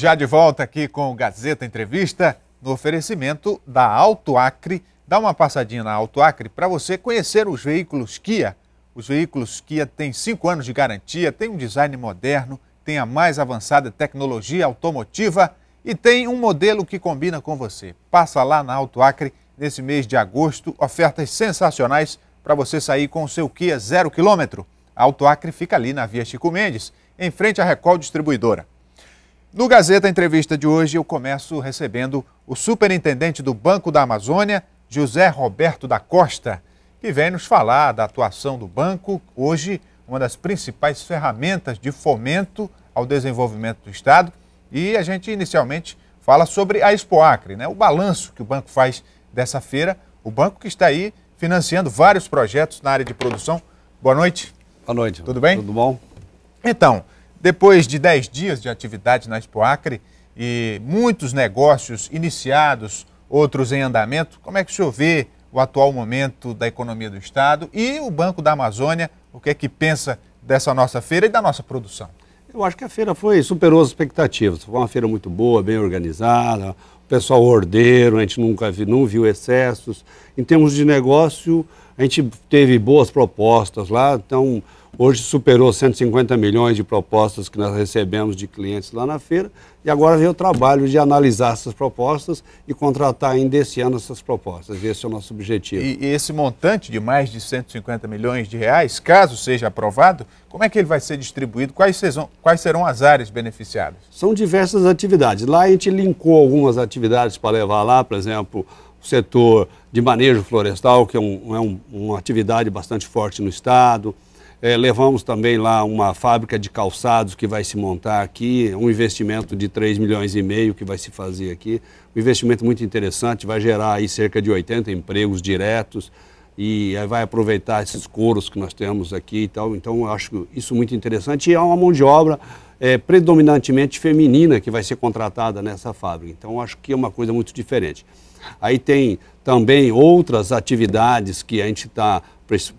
Já de volta aqui com o Gazeta Entrevista, no oferecimento da Auto Acre. Dá uma passadinha na Auto Acre para você conhecer os veículos Kia. Os veículos Kia têm 5 anos de garantia, tem um design moderno, tem a mais avançada tecnologia automotiva e tem um modelo que combina com você. Passa lá na Auto Acre nesse mês de agosto, ofertas sensacionais para você sair com o seu Kia zero quilômetro. A Alto Acre fica ali na Via Chico Mendes, em frente à Recol Distribuidora. No Gazeta Entrevista de hoje, eu começo recebendo o superintendente do Banco da Amazônia, José Roberto da Costa, que vem nos falar da atuação do banco, hoje uma das principais ferramentas de fomento ao desenvolvimento do Estado. E a gente inicialmente fala sobre a Expoacre, né? o balanço que o banco faz dessa feira, o banco que está aí financiando vários projetos na área de produção. Boa noite. Boa noite. Tudo bem? Tudo bom. Então, depois de 10 dias de atividade na Expo Acre e muitos negócios iniciados, outros em andamento, como é que o senhor vê o atual momento da economia do Estado e o Banco da Amazônia, o que é que pensa dessa nossa feira e da nossa produção? Eu acho que a feira foi, superou as expectativas. Foi uma feira muito boa, bem organizada, o pessoal ordeiro, a gente nunca viu, não viu excessos. Em termos de negócio, a gente teve boas propostas lá, então Hoje superou 150 milhões de propostas que nós recebemos de clientes lá na feira e agora vem o trabalho de analisar essas propostas e contratar ainda esse ano essas propostas. Esse é o nosso objetivo. E, e esse montante de mais de 150 milhões de reais, caso seja aprovado, como é que ele vai ser distribuído? Quais, quais serão as áreas beneficiadas? São diversas atividades. Lá a gente linkou algumas atividades para levar lá, por exemplo, o setor de manejo florestal, que é, um, é um, uma atividade bastante forte no Estado é, levamos também lá uma fábrica de calçados que vai se montar aqui, um investimento de 3 milhões e meio que vai se fazer aqui. Um investimento muito interessante, vai gerar aí cerca de 80 empregos diretos e vai aproveitar esses couros que nós temos aqui e tal. Então, eu acho isso muito interessante e é uma mão de obra é, predominantemente feminina que vai ser contratada nessa fábrica. Então, acho que é uma coisa muito diferente. Aí tem também outras atividades que a gente está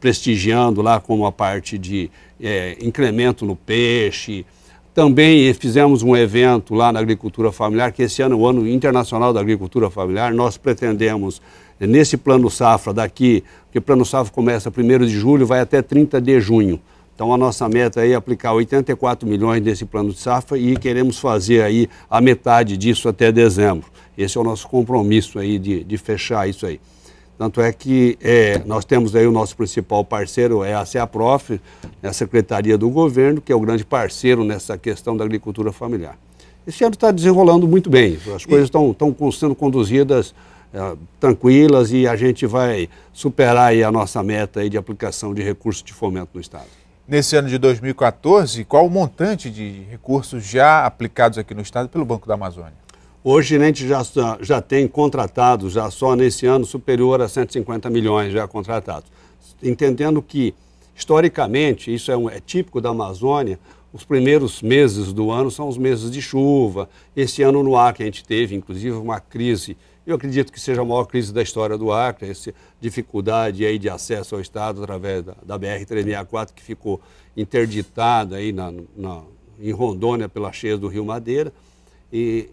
prestigiando lá, como a parte de é, incremento no peixe. Também fizemos um evento lá na agricultura familiar, que esse ano é o ano internacional da agricultura familiar. Nós pretendemos, nesse plano safra daqui, que o plano safra começa 1 de julho, vai até 30 de junho. Então a nossa meta é aplicar 84 milhões nesse plano de safra e queremos fazer aí a metade disso até dezembro. Esse é o nosso compromisso aí de, de fechar isso aí. Tanto é que é, nós temos aí o nosso principal parceiro, é a CEAPROF, né, a Secretaria do Governo, que é o grande parceiro nessa questão da agricultura familiar. Esse ano está desenrolando muito bem, as coisas estão sendo conduzidas é, tranquilas e a gente vai superar a nossa meta de aplicação de recursos de fomento no Estado nesse ano de 2014, qual o montante de recursos já aplicados aqui no Estado pelo Banco da Amazônia? Hoje né, a gente já, já tem contratados, já só nesse ano, superior a 150 milhões já contratados. Entendendo que, historicamente, isso é, um, é típico da Amazônia, os primeiros meses do ano são os meses de chuva. Esse ano no ar que a gente teve, inclusive, uma crise eu acredito que seja a maior crise da história do Acre, essa dificuldade aí de acesso ao Estado através da, da BR-364, que ficou interditada aí na, na, em Rondônia pela cheia do Rio Madeira. E,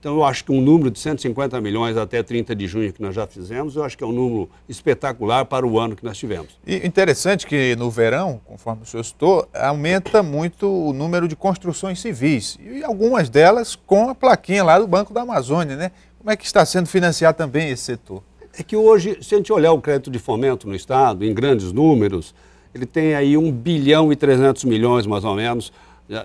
então, eu acho que um número de 150 milhões até 30 de junho que nós já fizemos, eu acho que é um número espetacular para o ano que nós tivemos. E interessante que no verão, conforme o senhor citou, aumenta muito o número de construções civis, e algumas delas com a plaquinha lá do Banco da Amazônia, né? Como é que está sendo financiado também esse setor? É que hoje, se a gente olhar o crédito de fomento no Estado, em grandes números, ele tem aí 1 bilhão e 300 milhões, mais ou menos,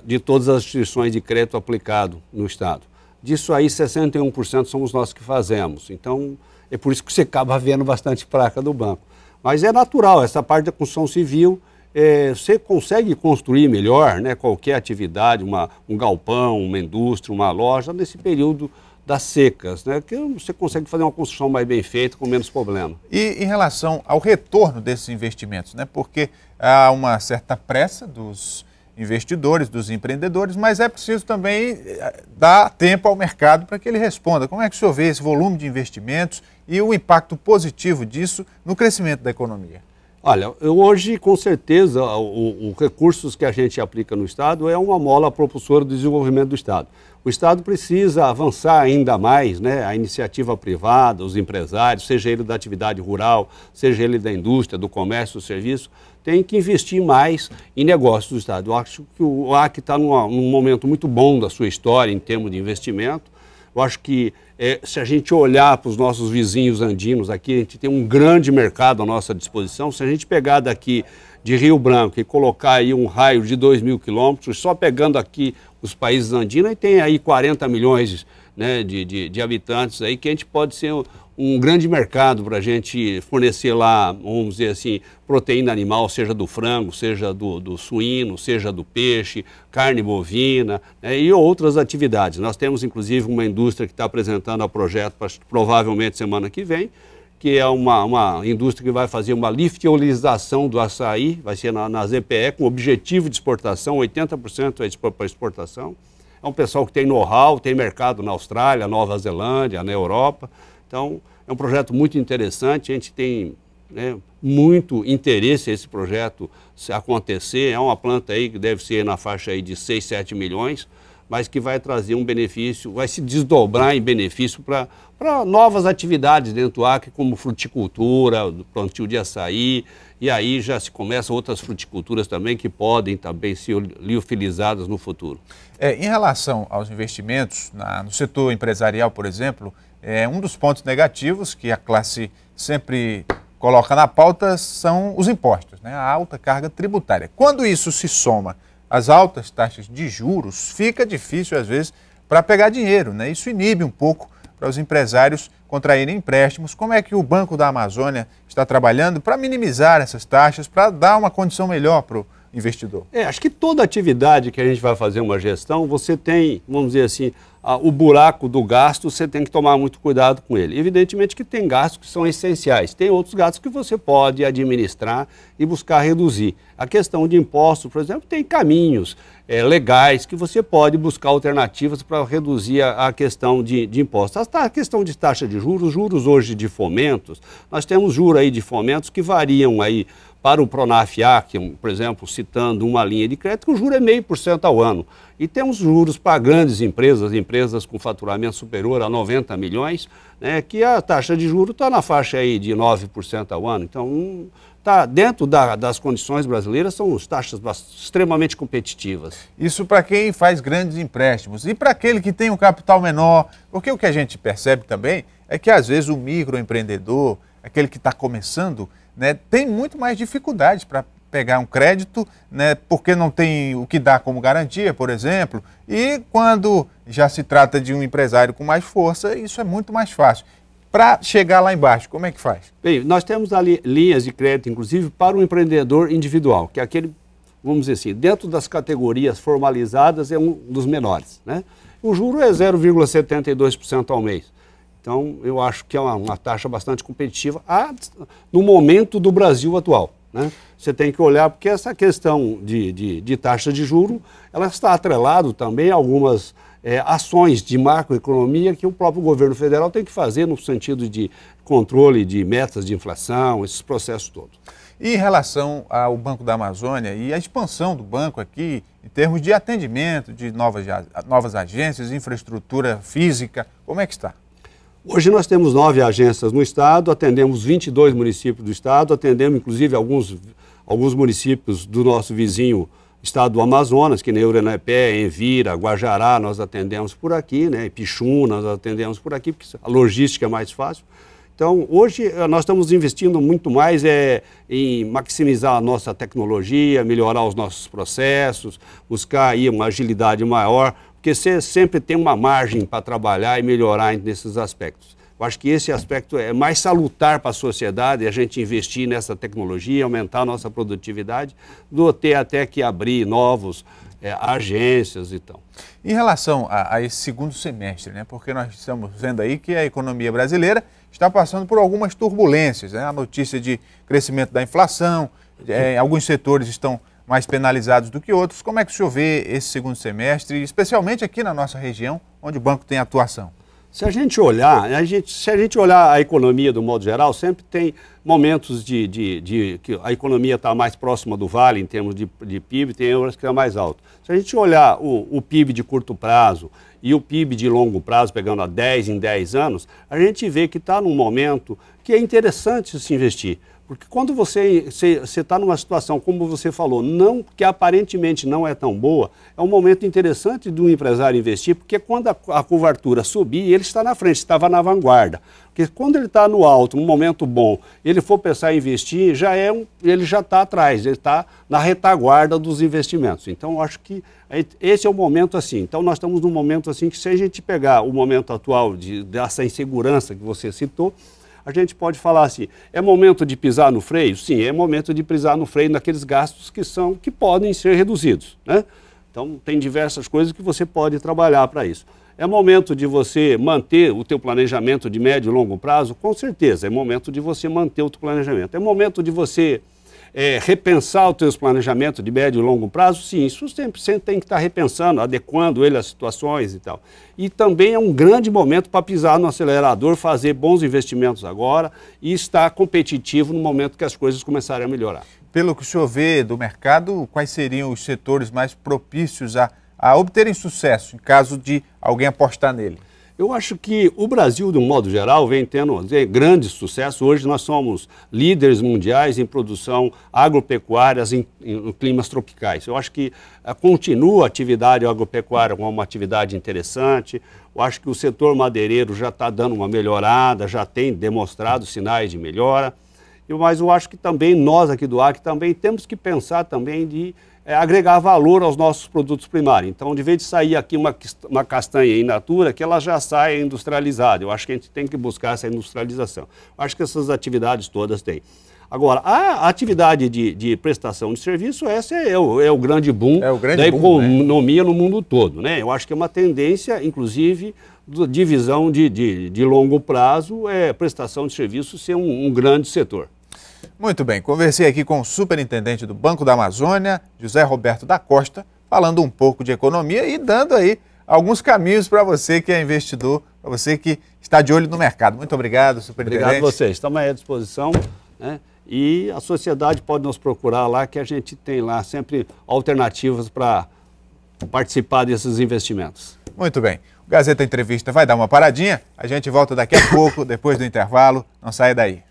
de todas as instituições de crédito aplicado no Estado. Disso aí, 61% somos nós que fazemos. Então, é por isso que você acaba vendo bastante placa do banco. Mas é natural, essa parte da construção civil, é, você consegue construir melhor né, qualquer atividade, uma, um galpão, uma indústria, uma loja, nesse período das secas, né? que você consegue fazer uma construção mais bem feita, com menos problema. E em relação ao retorno desses investimentos, né? porque há uma certa pressa dos investidores, dos empreendedores, mas é preciso também eh, dar tempo ao mercado para que ele responda. Como é que o senhor vê esse volume de investimentos e o impacto positivo disso no crescimento da economia? Olha, hoje, com certeza, os recursos que a gente aplica no Estado é uma mola propulsora do desenvolvimento do Estado. O Estado precisa avançar ainda mais, né? a iniciativa privada, os empresários, seja ele da atividade rural, seja ele da indústria, do comércio, do serviço, tem que investir mais em negócios do Estado. Eu acho que o AC está num momento muito bom da sua história em termos de investimento eu acho que é, se a gente olhar para os nossos vizinhos andinos aqui, a gente tem um grande mercado à nossa disposição. Se a gente pegar daqui de Rio Branco e colocar aí um raio de 2 mil quilômetros, só pegando aqui os países andinos, aí tem aí 40 milhões né, de, de, de, habitantes aí, que a gente pode ser um, grande mercado para a gente fornecer lá, vamos dizer assim, proteína animal, seja do frango, seja do, do suíno, seja do peixe, carne bovina né, e outras atividades. Nós temos, inclusive, uma indústria que está apresentando o projeto pra, provavelmente semana que vem, que é uma, uma indústria que vai fazer uma lifiolização do açaí, vai ser na, na ZPE, com objetivo de exportação, 80% é para exportação. É um pessoal que tem know-how, tem mercado na Austrália, Nova Zelândia, na Europa. Então, é um projeto muito interessante. A gente tem né, muito interesse esse projeto acontecer. É uma planta aí que deve ser na faixa aí de 6, 7 milhões mas que vai trazer um benefício, vai se desdobrar em benefício para novas atividades dentro do Acre, como fruticultura, plantio de açaí, e aí já se começam outras fruticulturas também que podem também ser liofilizadas no futuro. É, em relação aos investimentos, na, no setor empresarial, por exemplo, é, um dos pontos negativos que a classe sempre coloca na pauta são os impostos, né? a alta carga tributária. Quando isso se soma as altas taxas de juros, fica difícil, às vezes, para pegar dinheiro. Né? Isso inibe um pouco para os empresários contraírem empréstimos. Como é que o Banco da Amazônia está trabalhando para minimizar essas taxas, para dar uma condição melhor para o investidor? É, acho que toda atividade que a gente vai fazer uma gestão, você tem, vamos dizer assim, a, o buraco do gasto, você tem que tomar muito cuidado com ele. Evidentemente que tem gastos que são essenciais, tem outros gastos que você pode administrar e buscar reduzir. A questão de impostos, por exemplo, tem caminhos é, legais que você pode buscar alternativas para reduzir a, a, questão de, de impostos. A, a questão de taxa de juros, juros hoje de fomentos, nós temos juros aí de fomentos que variam aí para o Pronaf-A, que, por exemplo, citando uma linha de crédito, o juro é meio por cento ao ano. E temos juros para grandes empresas, empresas com faturamento superior a 90 milhões, né, que a taxa de juro está na faixa aí de 9% ao ano. Então, está dentro da, das condições brasileiras, são taxas extremamente competitivas. Isso para quem faz grandes empréstimos. E para aquele que tem um capital menor, porque o que a gente percebe também é que às vezes o microempreendedor, aquele que está começando, né, tem muito mais dificuldades para pegar um crédito, né, porque não tem o que dar como garantia, por exemplo. E quando já se trata de um empresário com mais força, isso é muito mais fácil. Para chegar lá embaixo, como é que faz? Bem, nós temos ali linhas de crédito, inclusive, para o empreendedor individual, que é aquele, vamos dizer assim, dentro das categorias formalizadas é um dos menores. Né? O juro é 0,72% ao mês. Então, eu acho que é uma, uma taxa bastante competitiva a, no momento do Brasil atual. Né? Você tem que olhar, porque essa questão de, de, de taxa de juro, ela está atrelado também a algumas é, ações de macroeconomia que o próprio governo federal tem que fazer no sentido de controle de metas de inflação, esses processos todos. E em relação ao Banco da Amazônia e a expansão do banco aqui, em termos de atendimento de novas, novas agências, infraestrutura física, como é que está? Hoje nós temos nove agências no estado, atendemos 22 municípios do estado, atendemos inclusive alguns, alguns municípios do nosso vizinho estado do Amazonas, que nem Urenapé, Envira, Guajará, nós atendemos por aqui, né? Pichum, nós atendemos por aqui, porque a logística é mais fácil. Então, hoje eh, nós estamos investindo muito mais é, em maximizar a nossa tecnologia, melhorar os nossos processos, buscar aí uma agilidade maior porque você sempre tem uma margem para trabalhar e melhorar nesses aspectos. Eu acho que esse aspecto é mais salutar para a sociedade, a gente investir nessa tecnologia, aumentar a nossa produtividade, do ter até que abrir novos é, agências e tal. Em relação a, a, esse segundo semestre, né, porque nós estamos vendo aí que a economia brasileira está passando por algumas turbulências, né, a notícia de crescimento da inflação, é, alguns setores estão mais penalizados do que outros. Como é que o senhor vê esse segundo semestre, especialmente aqui na nossa região, onde o banco tem atuação? Se a gente olhar, a gente, se a gente olhar a economia do modo geral, sempre tem momentos de, de, de que a economia está mais próxima do vale em termos de, de PIB, tem horas que é mais alto. Se a gente olhar o, o, PIB de curto prazo e o PIB de longo prazo, pegando a 10 em 10 anos, a gente vê que está num momento que é interessante se investir. Porque quando você está numa situação, como você falou, não que aparentemente não é tão boa, é um momento interessante do empresário investir, porque quando a, a subir, ele está na frente, estava na vanguarda. Porque quando ele está no alto, num momento bom, ele for pensar em investir, já é um, ele já está atrás, ele está na retaguarda dos investimentos. Então, acho que é, esse é o momento assim. Então, nós estamos num momento assim que se a gente pegar o momento atual de, dessa insegurança que você citou, a gente pode falar assim: é momento de pisar no freio? Sim, é momento de pisar no freio naqueles gastos que são que podem ser reduzidos, né? Então tem diversas coisas que você pode trabalhar para isso. É momento de você manter o teu planejamento de médio e longo prazo? Com certeza, é momento de você manter o teu planejamento. É momento de você é, repensar os teus planejamentos de médio e longo prazo? Sim, isso sempre, sempre tem que estar repensando, adequando ele às situações e tal. E também é um grande momento para pisar no acelerador, fazer bons investimentos agora e estar competitivo no momento que as coisas começarem a melhorar. Pelo que o senhor vê do mercado, quais seriam os setores mais propícios a, a obterem sucesso em caso de alguém apostar nele? Eu acho que o Brasil, de um modo geral, vem tendo grande sucesso. Hoje nós somos líderes mundiais em produção agropecuária em, em, climas tropicais. Eu acho que eh, continua a atividade agropecuária como uma atividade interessante. Eu acho que o setor madeireiro já está dando uma melhorada, já tem demonstrado sinais de melhora. Mas eu acho que também nós aqui do Acre também temos que pensar também de é, agregar valor aos nossos produtos primários. Então, de vez de sair aqui uma, uma castanha in natura, que ela já sai industrializada. Eu acho que a gente tem que buscar essa industrialização. Eu acho que essas atividades todas têm. Agora, a atividade de, de prestação de serviço, essa é, é o, é o grande boom é o grande da boom, né? economia né? no mundo todo. Né? Eu acho que é uma tendência, inclusive, divisão de, de, de, longo prazo, é prestação de serviço ser um, um grande setor. Muito bem, conversei aqui com o superintendente do Banco da Amazônia, José Roberto da Costa, falando um pouco de economia e dando aí alguns caminhos para você que é investidor, para você que está de olho no mercado. Muito obrigado, superintendente. Obrigado a vocês, estamos aí à disposição. Né? E a sociedade pode nos procurar lá, que a gente tem lá sempre alternativas para participar desses investimentos. Muito bem. O Gazeta Entrevista vai dar uma paradinha. A gente volta daqui a pouco, depois do intervalo. Não saia daí.